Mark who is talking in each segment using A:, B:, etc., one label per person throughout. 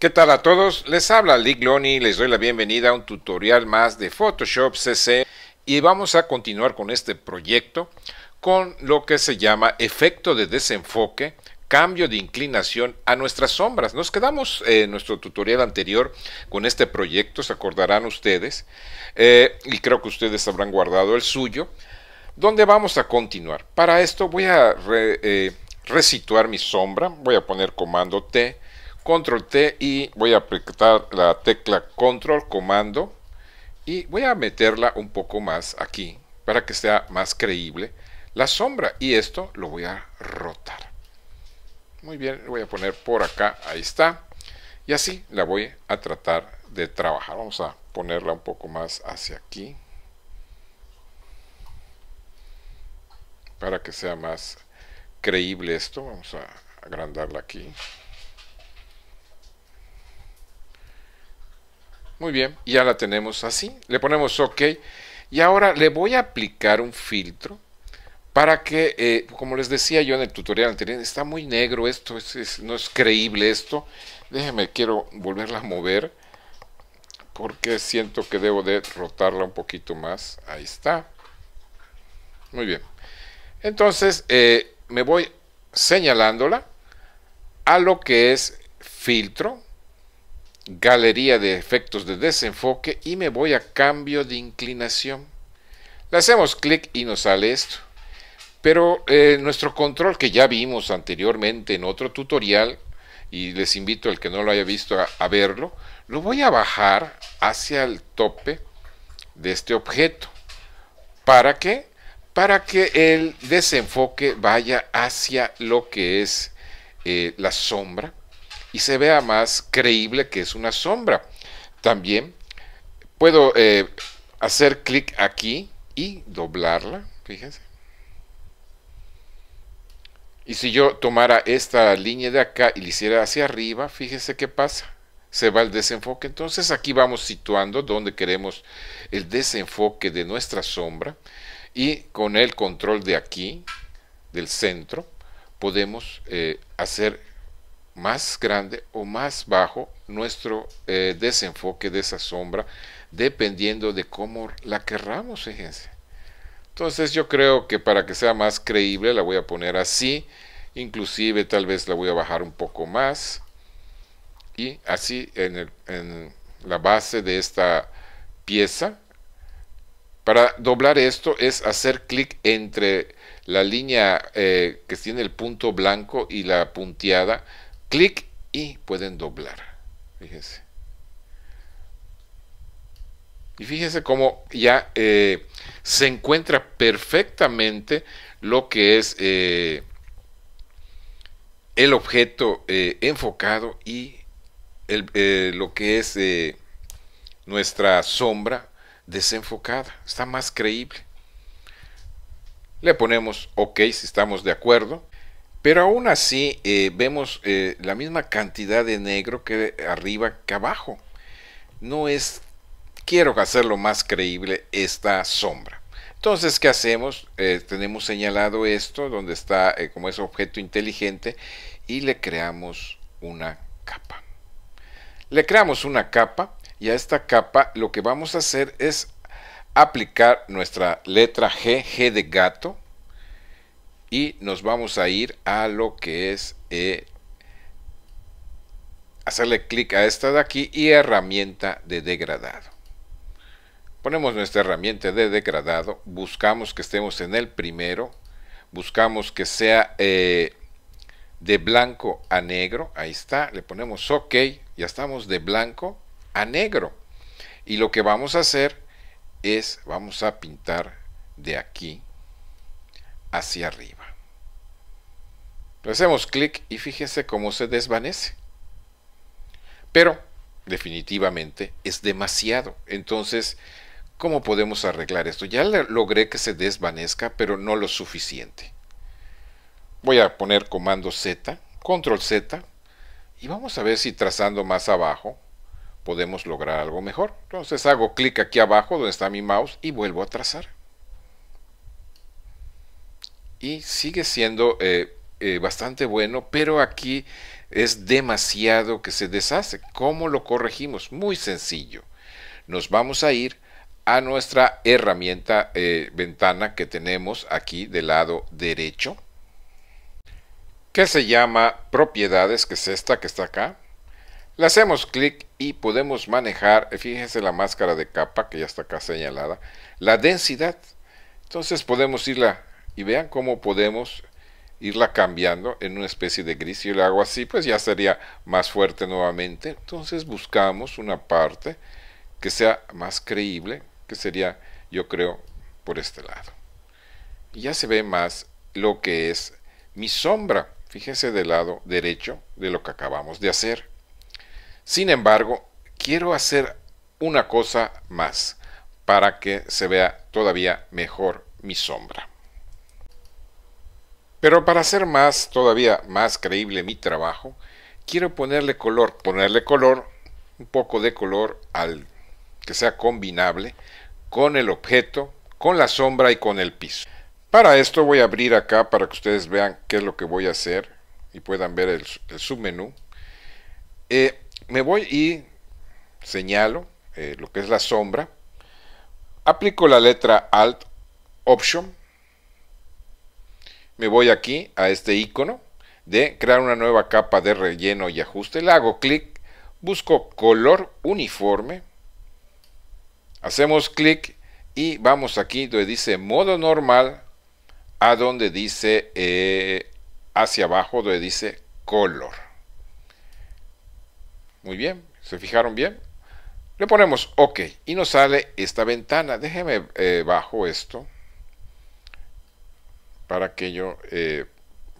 A: ¿Qué tal a todos? Les habla Ligloni y les doy la bienvenida a un tutorial más de Photoshop CC y vamos a continuar con este proyecto con lo que se llama efecto de desenfoque cambio de inclinación a nuestras sombras. Nos quedamos eh, en nuestro tutorial anterior con este proyecto, se acordarán ustedes, eh, y creo que ustedes habrán guardado el suyo, donde vamos a continuar. Para esto voy a eh, resituar mi sombra, voy a poner comando T, control T y voy a apretar la tecla control comando y voy a meterla un poco más aquí para que sea más creíble la sombra y esto lo voy a rotar. Muy bien, voy a poner por acá, ahí está. Y así la voy a tratar de trabajar. Vamos a ponerla un poco más hacia aquí. Para que sea más creíble esto. Vamos a agrandarla aquí. Muy bien, ya la tenemos así. Le ponemos OK. Y ahora le voy a aplicar un filtro para que, eh, como les decía yo en el tutorial anterior, está muy negro esto, no es creíble esto. Déjenme, quiero volverla a mover porque siento que debo de rotarla un poquito más. Ahí está. Muy bien. Entonces, eh, me voy señalándola a lo que es filtro, galería de efectos de desenfoque y me voy a cambio de inclinación. Le hacemos clic y nos sale esto. Pero eh, nuestro control que ya vimos anteriormente en otro tutorial, y les invito al que no lo haya visto a, verlo, lo voy a bajar hacia el tope de este objeto. ¿Para qué? Para que el desenfoque vaya hacia lo que es eh, la sombra y se vea más creíble que es una sombra. También puedo eh, hacer clic aquí y doblarla, fíjense, y si yo tomara esta línea de acá y la hiciera hacia arriba, fíjense qué pasa. Se va el desenfoque. Entonces aquí vamos situando donde queremos el desenfoque de nuestra sombra. Y con el control de aquí, del centro, podemos eh, hacer más grande o más bajo nuestro eh, desenfoque de esa sombra, dependiendo de cómo la querramos, fíjense. Entonces yo creo que para que sea más creíble la voy a poner así. Inclusive tal vez la voy a bajar un poco más. Y así en, la base de esta pieza. Para doblar esto es hacer clic entre la línea eh, que tiene el punto blanco y la punteada. Clic y pueden doblar. Fíjense. Y fíjense cómo ya eh, se encuentra perfectamente lo que es eh, el objeto eh, enfocado y lo que es nuestra sombra desenfocada. Está más creíble. Le ponemos OK si estamos de acuerdo. Pero aún así vemos la misma cantidad de negro que arriba que abajo. No es quiero hacerlo más creíble esta sombra. Entonces, ¿qué hacemos? Eh, tenemos señalado esto, donde está eh, como es objeto inteligente, y le creamos una capa. Le creamos una capa y a esta capa lo que vamos a hacer es aplicar nuestra letra G, G de gato, y nos vamos a ir a lo que es eh, hacerle clic a esta de aquí y herramienta de degradado. Ponemos nuestra herramienta de degradado, buscamos que estemos en el primero, buscamos que sea eh, de blanco a negro, ahí está, le ponemos OK, ya estamos de blanco a negro. Y lo que vamos a hacer es, vamos a pintar de aquí hacia arriba. Le hacemos clic y fíjense cómo se desvanece. Pero definitivamente es demasiado. Entonces ¿Cómo podemos arreglar esto? Ya logré que se desvanezca, pero no lo suficiente. Voy a poner comando Z, control Z, y vamos a ver si trazando más abajo podemos lograr algo mejor. Entonces hago clic aquí abajo donde está mi mouse y vuelvo a trazar. Y sigue siendo eh, eh, bastante bueno, pero aquí es demasiado que se deshace. ¿Cómo lo corregimos? Muy sencillo. Nos vamos a ir a nuestra herramienta eh, ventana que tenemos aquí del lado derecho que se llama propiedades que es esta que está acá le hacemos clic y podemos manejar fíjense la máscara de capa que ya está acá señalada la densidad entonces podemos irla y vean cómo podemos irla cambiando en una especie de gris si yo le hago así pues ya sería más fuerte nuevamente entonces buscamos una parte que sea más creíble que sería, yo creo, por este lado. Y ya se ve más lo que es mi sombra, fíjense del lado derecho de lo que acabamos de hacer. Sin embargo, quiero hacer una cosa más para que se vea todavía mejor mi sombra. Pero para hacer más, todavía más creíble mi trabajo, quiero ponerle color, ponerle color, un poco de color al que sea combinable con el objeto, con la sombra y con el piso. Para esto voy a abrir acá para que ustedes vean qué es lo que voy a hacer y puedan ver el, submenú. Eh, me voy y señalo eh, lo que es la sombra. Aplico la letra Alt Option. Me voy aquí a este icono de crear una nueva capa de relleno y ajuste. Le hago clic, busco color uniforme Hacemos clic y vamos aquí donde dice modo normal a donde dice eh, hacia abajo donde dice color. Muy bien, ¿se fijaron bien? Le ponemos OK y nos sale esta ventana. Déjenme eh, bajo esto para que yo eh,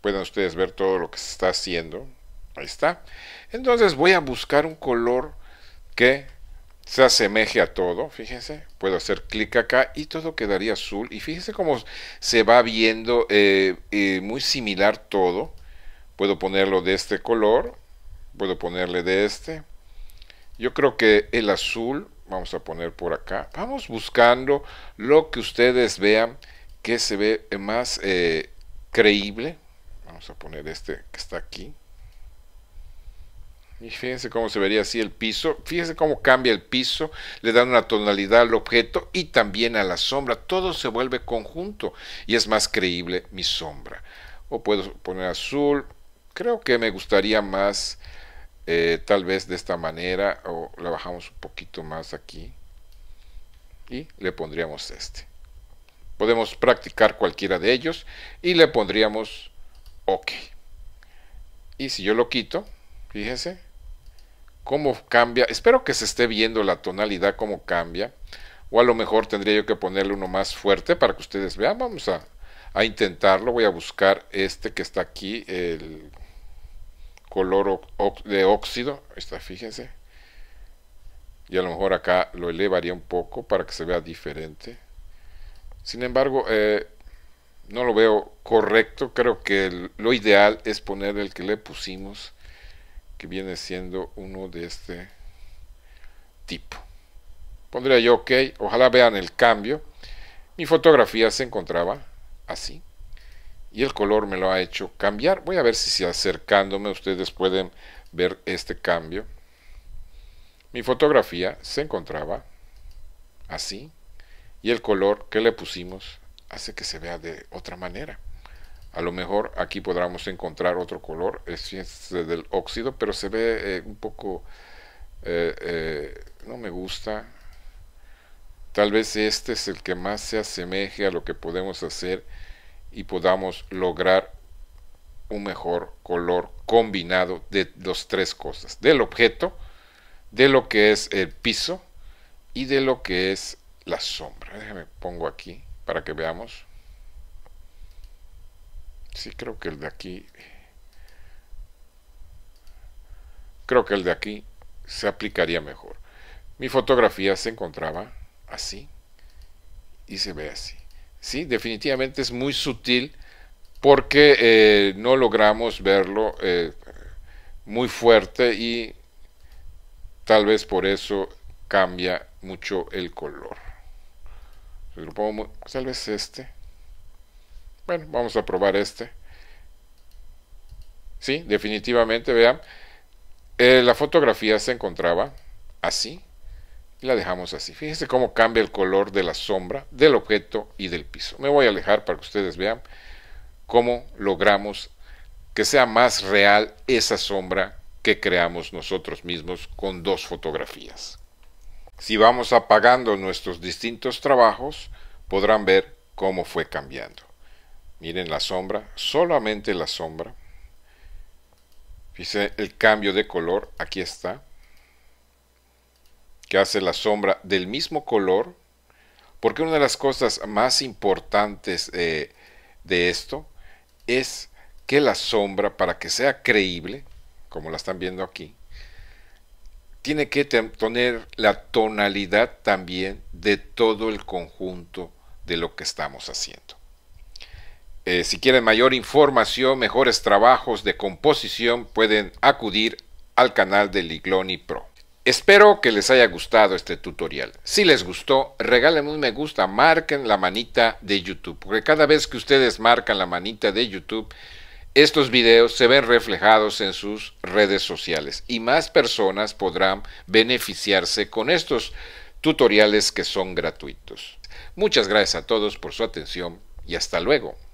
A: puedan ustedes ver todo lo que se está haciendo. Ahí está. Entonces voy a buscar un color que se asemeje a todo, fíjense, puedo hacer clic acá y todo quedaría azul y fíjense cómo se va viendo eh, eh, muy similar todo, puedo ponerlo de este color, puedo ponerle de este, yo creo que el azul, vamos a poner por acá, vamos buscando lo que ustedes vean que se ve más eh, creíble, vamos a poner este que está aquí, y fíjense cómo se vería así el piso, fíjense cómo cambia el piso, le dan una tonalidad al objeto y también a la sombra, todo se vuelve conjunto y es más creíble mi sombra. O puedo poner azul, creo que me gustaría más eh, tal vez de esta manera o la bajamos un poquito más aquí y le pondríamos este. Podemos practicar cualquiera de ellos y le pondríamos OK. Y si yo lo quito, fíjense, cómo cambia. Espero que se esté viendo la tonalidad, cómo cambia. O a lo mejor tendría yo que ponerle uno más fuerte para que ustedes vean. Vamos a, intentarlo. Voy a buscar este que está aquí, el color de óxido. Está, fíjense. Y a lo mejor acá lo elevaría un poco para que se vea diferente. Sin embargo, eh, no lo veo correcto. Creo que lo ideal es poner el que le pusimos que viene siendo uno de este tipo. Pondría yo OK, ojalá vean el cambio. Mi fotografía se encontraba así y el color me lo ha hecho cambiar. Voy a ver si, si acercándome ustedes pueden ver este cambio. Mi fotografía se encontraba así y el color que le pusimos hace que se vea de otra manera. A lo mejor aquí podremos encontrar otro color, es, del óxido, pero se ve eh, un poco... Eh, eh, no me gusta. Tal vez este es el que más se asemeje a lo que podemos hacer y podamos lograr un mejor color combinado de las tres cosas. Del objeto, de lo que es el piso y de lo que es la sombra. Déjame pongo aquí para que veamos. Sí, creo que el de aquí. Creo que el de aquí se aplicaría mejor. Mi fotografía se encontraba así y se ve así. Sí, definitivamente es muy sutil porque eh, no logramos verlo eh, muy fuerte y tal vez por eso cambia mucho el color. Pues tal vez este. Bueno, vamos a probar este. Sí, definitivamente, vean. Eh, la fotografía se encontraba así. Y la dejamos así. Fíjense cómo cambia el color de la sombra, del objeto y del piso. Me voy a alejar para que ustedes vean cómo logramos que sea más real esa sombra que creamos nosotros mismos con dos fotografías. Si vamos apagando nuestros distintos trabajos, podrán ver cómo fue cambiando. Miren la sombra, solamente la sombra. Fíjense el cambio de color, aquí está. Que hace la sombra del mismo color. Porque una de las cosas más importantes eh, de esto es que la sombra, para que sea creíble, como la están viendo aquí, tiene que tener la tonalidad también de todo el conjunto de lo que estamos haciendo. Eh, si quieren mayor información, mejores trabajos de composición, pueden acudir al canal de Ligloni Pro. Espero que les haya gustado este tutorial. Si les gustó, regálenme un me gusta, marquen la manita de YouTube, porque cada vez que ustedes marcan la manita de YouTube, estos videos se ven reflejados en sus redes sociales y más personas podrán beneficiarse con estos tutoriales que son gratuitos. Muchas gracias a todos por su atención y hasta luego.